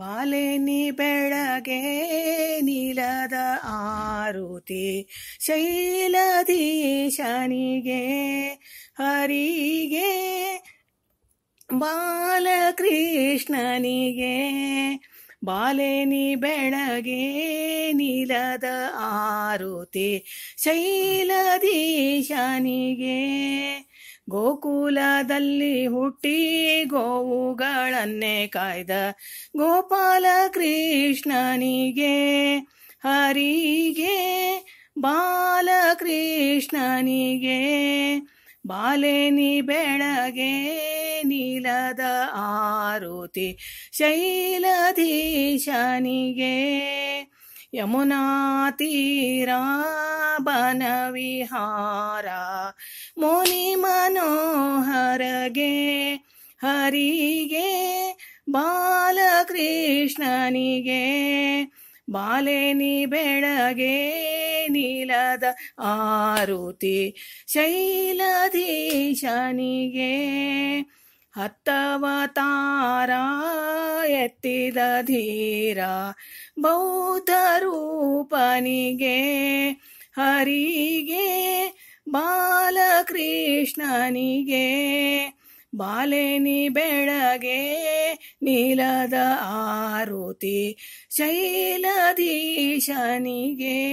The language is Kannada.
ಬಾಲೆನಿ ಬೆಳಗೆ ನೀಲದ ಆರುತಿ ಶೈಲದಿ ಶನಿಗೆ ಹರಿಗೆ ಬಾಲಕೃಷ್ಣನಿಗೆ ಬಾಲೇನಿ ಬೆಳಗೆ ನೀಲದ ಆರುತಿ ಶೈಲದೀಶನಿಗೆ ಗೋಕುಲದಲ್ಲಿ ಹುಟ್ಟಿ ಗೋವುಗಳನ್ನೇ ಕಾಯ್ದ ಗೋಪಾಲ ಕೃಷ್ಣನಿಗೆ ಹರಿಗೆ ಬಾಲಕೃಷ್ಣನಿಗೆ ಬಾಲೆನಿ ಬೆಳಗೆ ನೀಲದ ಆರುತಿ ಶೈಲಧೀಶನಿಗೆ ಯಮುನಾ ತೀರ ಬನವಿಹಾರ ಮುನಿ ಮನೋಹರಗೆ ಹರಿಗೆ ಬಾಲಕೃಷ್ಣನಿಗೆ ಬಾಲೇನಿ ಬೆಳಗೆ ನೀಲದ ಆರುತಿ ಶೈಲಧೀಶನಿಗೆ ಹತ್ತವತಾರ ಎತ್ತಿದ ಧೀರ ಬೌದ್ಧ ರೂಪನಿಗೆ ಹರಿಗೆ ಬಾಲಕೃಷ್ಣನಿಗೆ ಬಾಲೇನಿ ಬೆಳಗೆ ನೀಲದ ಆರುತಿ ಶೈಲಧೀಶನಿಗೆ